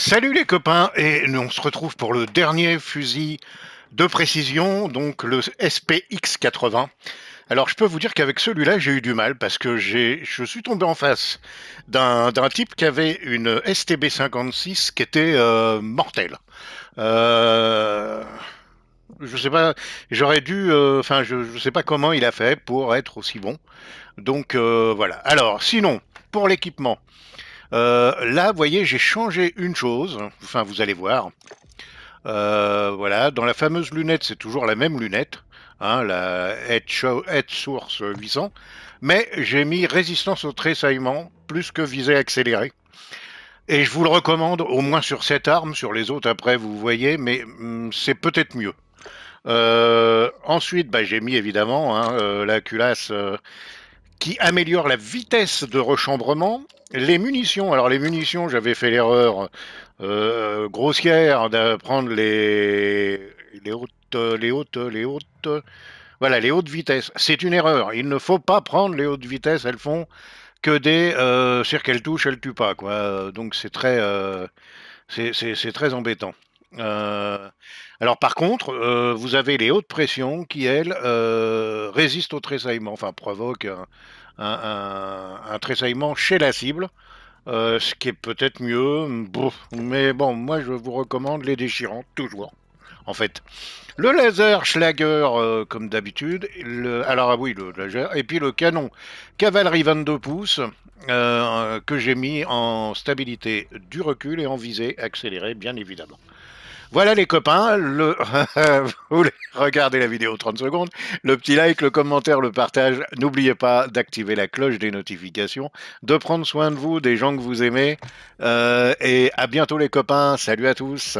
Salut les copains, et on se retrouve pour le dernier fusil de précision, donc le SPX80. Alors je peux vous dire qu'avec celui-là, j'ai eu du mal parce que je suis tombé en face d'un, type qui avait une STB 56 qui était euh, mortelle. Euh, je sais pas, j'aurais dû, euh, enfin je, je sais pas comment il a fait pour être aussi bon. Donc voilà. Alors sinon, pour l'équipement. Euh, là, vous voyez, j'ai changé une chose. Enfin, vous allez voir. Euh, voilà, dans la fameuse lunette, c'est toujours la même lunette, hein, la Head, Source 800, mais j'ai mis résistance au tressaillement plus que visée accélérée. Et je vous le recommande, au moins sur cette arme, sur les autres après vous voyez, mais hum, c'est peut-être mieux. Euh, ensuite, bah, j'ai mis évidemment hein, la culasse qui améliore la vitesse de rechambrement les munitions, alors les munitions, j'avais fait l'erreur euh, grossière de prendre les, les hautes, les hautes, les hautes, voilà, les hautes vitesses. C'est une erreur. Il ne faut pas prendre les hautes vitesses. Elles font que des euh, qu'elles touchent, elles tuent pas, quoi. Donc c'est très, euh, c'est très embêtant. Euh, alors par contre, euh, vous avez les hautes pressions qui, elles, euh, résistent au tressaillement, enfin provoquent un, tressaillement chez la cible, ce qui est peut-être mieux. Mais bon, moi je vous recommande les déchirants toujours. En fait, le laser Schlager, comme d'habitude, alors ah oui, et puis le canon cavalerie 22 pouces, que j'ai mis en stabilité du recul et en visée accélérée, bien évidemment. Voilà les copains, le... vous regardez la vidéo 30 secondes, le petit like, le commentaire, le partage. N'oubliez pas d'activer la cloche des notifications, de prendre soin de vous, des gens que vous aimez. Euh, et à bientôt les copains, salut à tous.